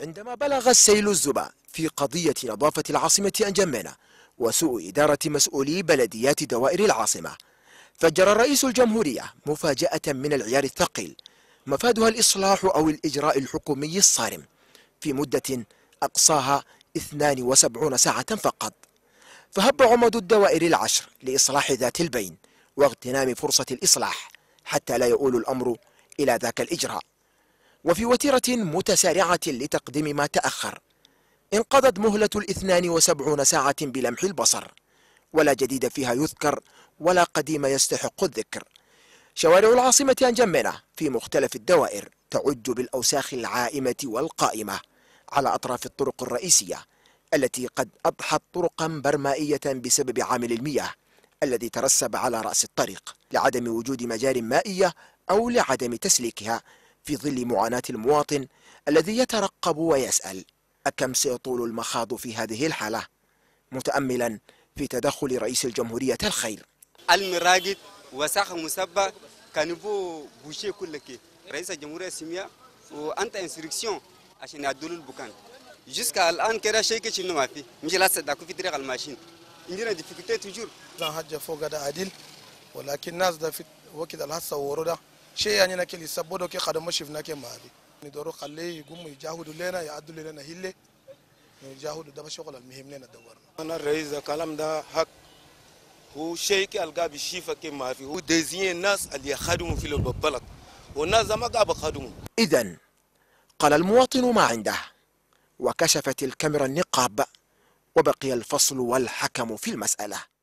عندما بلغ السيل الزبا في قضية نظافة العاصمة أنجمنا وسوء إدارة مسؤولي بلديات دوائر العاصمة فجر رئيس الجمهورية مفاجأة من العيار الثقيل مفادها الإصلاح أو الإجراء الحكومي الصارم في مدة أقصاها 72 ساعة فقط فهب عمد الدوائر العشر لإصلاح ذات البين واغتنام فرصة الإصلاح حتى لا يؤول الأمر إلى ذاك الإجراء وفي وتيرة متسارعة لتقديم ما تأخر انقضت مهلة الاثنان وسبعون ساعة بلمح البصر ولا جديد فيها يذكر ولا قديم يستحق الذكر شوارع العاصمة أنجمنة في مختلف الدوائر تعج بالأوساخ العائمة والقائمة على أطراف الطرق الرئيسية التي قد أضحت طرقا برمائية بسبب عامل المياه الذي ترسب على رأس الطريق لعدم وجود مجار مائية أو لعدم تسليكها في ظل معاناة المواطن الذي يترقب ويسأل أكم سيطول المخاض في هذه الحالة متأملا في تدخل رئيس الجمهورية الخير المراجد وساخ مسبة كانبو بوشي كلك رئيس الجمهورية سمية وأنت انسريكسيون عشان يعدلوا البكان جسكا الآن كده شيء كتير ما في مجي لاسة داكو في طريق الماشين عندنا ديفيكولتي توجور لا حاجة فوق هذا عدل ولكن الناس ده في وقت الحصة وروده شيء يعني نكيل سبودو كي خدمة شيف نكيل مالي ندورو خلي يقوم يجاهدوا لنا يا يعدوا لنا هيلة يعني يجاهدوا ده شغل المهم لنا دورنا أنا رئيس الكلام ده حق هو شيء كي ألقاه بشيفة كي مافي هو دزين الناس اللي خدموا في البلد والناس ما قابوا خدموا إذن قال المواطن ما عنده وكشفت الكاميرا النقاب وبقي الفصل والحكم في المسألة